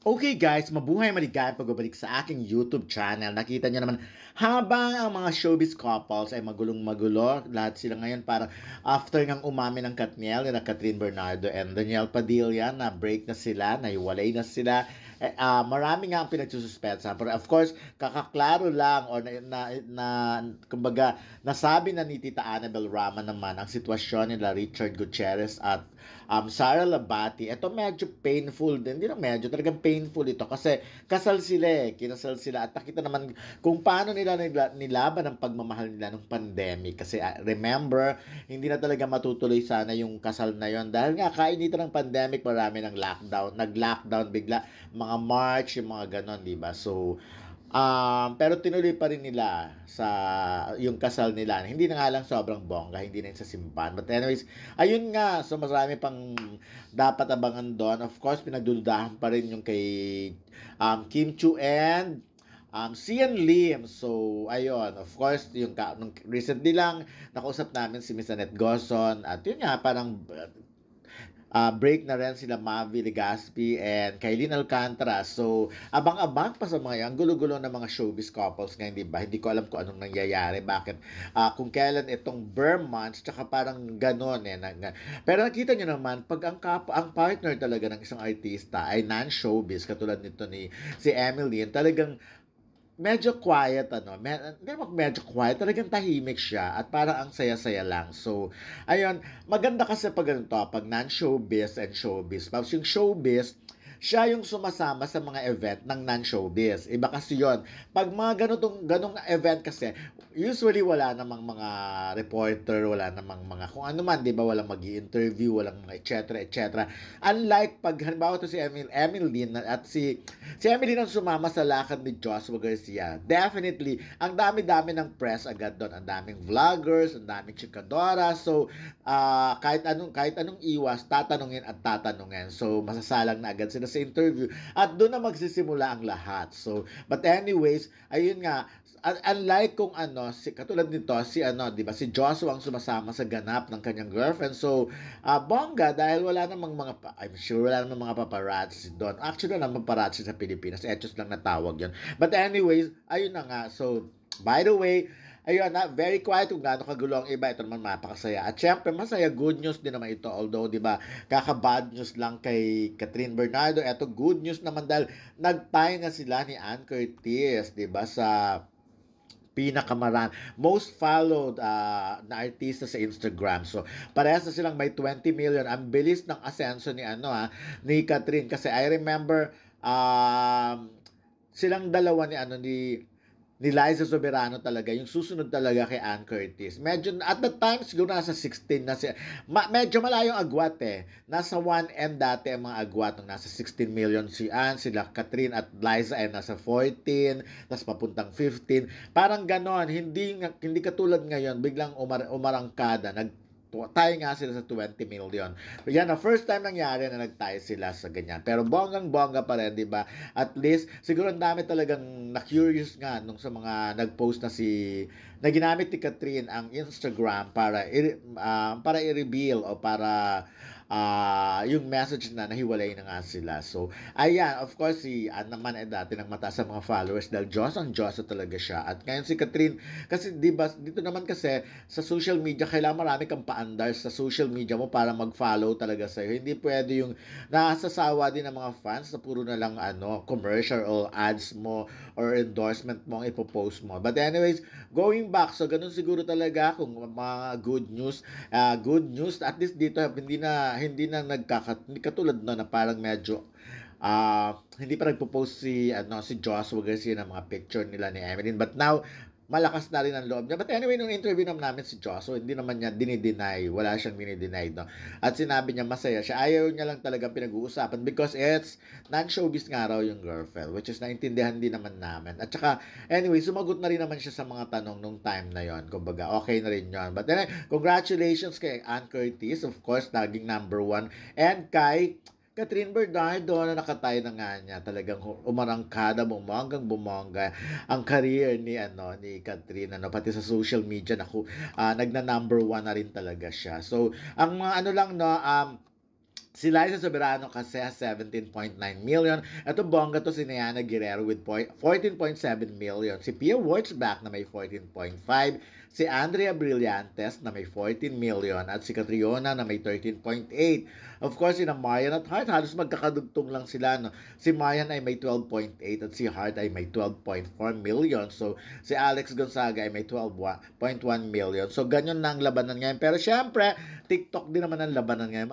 Okay guys, mabuhay maligayang pagbabalik sa aking YouTube channel. Nakita nyo naman, habang ang mga showbiz couples ay magulong-magulo, lahat sila ngayon parang after ng umamin ng Katniel, na Catherine Bernardo and Daniel Padilla, na break na sila, na iwalay na sila. Eh, uh, marami nga ang pinagsususpensa. Pero of course, kakaklaro lang or na, na, na kumbaga, nasabi na ni Tita Annabel Rama naman ang sitwasyon nila Richard Gutierrez at um, Sarah Labati. Ito medyo painful din. Hindi na medyo, talagang painful ito. Kasi kasal sila eh. Kinasal sila. At nakita naman kung paano nila nilaban ang pagmamahal nila ng pandemic. Kasi uh, remember, hindi na talaga matutuloy sana yung kasal na yon Dahil nga, kainitan ng pandemic, marami ng lockdown. Nag-lockdown bigla. Mga March, yung mga ganon, di ba? So, Um, pero tinuloy pa rin nila sa yung kasal nila. Hindi na nga lang sobrang bongga, hindi na sa simbahan. But anyways, ayun nga. So marami pang dapat abangan doon. Of course, pinagdududahan pa rin yung kay um, Kim Chu and um, Sian Lim. So, ayun. Of course, yung ka, nung recently lang, nakausap namin si Miss Annette Goson. At yun nga, parang uh, break na rin sila Mavi Legaspi and Kailin Alcantara. So, abang-abang pa sa mga yan. Gulo-gulo na mga showbiz couples ngayon, di ba? Hindi ko alam kung anong nangyayari. Bakit? Uh, kung kailan itong Burr months, tsaka parang ganon eh. Na, na. Pero nakita nyo naman, pag ang, kap ang partner talaga ng isang artista ay non-showbiz, katulad nito ni si Emily, talagang medyo quiet ano. Hindi Med- medyo quiet, talagang tahimik siya at parang ang saya-saya lang. So, ayun, maganda kasi pag ganito, pag non-showbiz and showbiz. Tapos yung showbiz, siya yung sumasama sa mga event ng non-showbiz. Iba kasi yon Pag mga ganitong, ganong event kasi, usually wala namang mga reporter, wala namang mga kung ano man, di ba? Walang mag interview walang mga etc. etc. Unlike pag halimbawa to si Emil, Emily at si, si Emily ang sumama sa lakad ni Joshua Garcia. Definitely, ang dami-dami ng press agad doon. Ang daming vloggers, ang daming chikadora. So, uh, kahit anong kahit anong iwas, tatanungin at tatanungin. So, masasalang na agad sila sa interview. At doon na magsisimula ang lahat. So, but anyways, ayun nga, unlike kung ano, si, katulad nito, si ano, di ba, si Joshua ang sumasama sa ganap ng kanyang girlfriend. So, uh, bongga, dahil wala namang mga, I'm sure wala namang mga paparazzi doon. Actually, wala namang paparazzi sa Pilipinas. Etos lang natawag yan. But anyways, ayun na nga. So, by the way, Ayun, na, ah, very quiet kung gaano kagulo ang iba. Ito naman mapakasaya. At syempre, masaya good news din naman ito. Although, di ba, kaka-bad news lang kay Catherine Bernardo. Ito, good news naman dahil nagtay na sila ni Ann Curtis, di ba, sa pinakamaran most followed uh, na artista sa Instagram. So, parehas na silang may 20 million. Ang bilis ng asenso ni ano ha, ah, ni Catherine kasi I remember um silang dalawa ni ano ni ni Liza Soberano talaga, yung susunod talaga kay Ann Curtis. Medyo, at the time, siguro nasa 16 na siya. Ma, medyo malayong agwat eh. Nasa 1M dati ang mga agwat. Nasa 16 million si Ann, sila Catherine at Liza ay nasa 14, tapos papuntang 15. Parang ganon, hindi, hindi katulad ngayon, biglang umar, umarangkada, nag tayo nga sila sa 20 million. Yan, the first time nangyari na nagtay sila sa ganyan. Pero bonggang-bongga pa rin, di ba? At least, siguro ang dami talagang na-curious nga nung sa mga nag-post na si, na ginamit ni Catherine ang Instagram para, uh, para i-reveal o para uh, yung message na nahiwalay na nga sila. So, ayan, of course, si Ann ah, naman ay dati ng mataas sa mga followers dahil Diyos ang Diyos talaga siya. At ngayon si Katrin, kasi di ba, dito naman kasi sa social media, kailangan marami kang paandar sa social media mo para mag-follow talaga sa'yo. Hindi pwede yung nasasawa din ng mga fans sa puro na lang ano, commercial or ads mo or endorsement mo ang ipopost mo. But anyways, going back, so ganun siguro talaga kung mga good news, uh, good news, at least dito, hindi na hindi na nagkakat katulad no na parang medyo uh, hindi pa nagpo-post si ano si Joshua Garcia ng mga picture nila ni Emeline but now malakas na rin ang loob niya. But anyway, nung interview naman namin si Josso, hindi naman niya dinideny. Wala siyang dinideny. No? At sinabi niya masaya siya. Ayaw niya lang talaga pinag-uusapan because it's non-showbiz nga raw yung girlfriend which is naintindihan din naman namin. At saka, anyway, sumagot na rin naman siya sa mga tanong nung time na yon Kumbaga, okay na rin yon But anyway, congratulations kay Ann Curtis. Of course, naging number one. And kay Catherine Bernardo na nakatay na nga niya talagang umarangkada bumanggang bumangga ang career ni ano ni Catherine ano pati sa social media naku uh, ah, nagna number one na rin talaga siya so ang mga ano lang no um Si Liza Soberano kasi has 17.9 million. Ito bongga to si Niana Guerrero with 14.7 million. Si Pia Wurtzbach na may 14.5. Si Andrea Brillantes na may 14 million. At si Catriona na may 13.8. Of course, si Marian at Hart halos magkakadugtong lang sila. No? Si Marian ay may 12.8 at si Hart ay may 12.4 million. So, si Alex Gonzaga ay may 12.1 million. So, ganyan na ang labanan ngayon. Pero syempre, TikTok din naman ang labanan ngayon.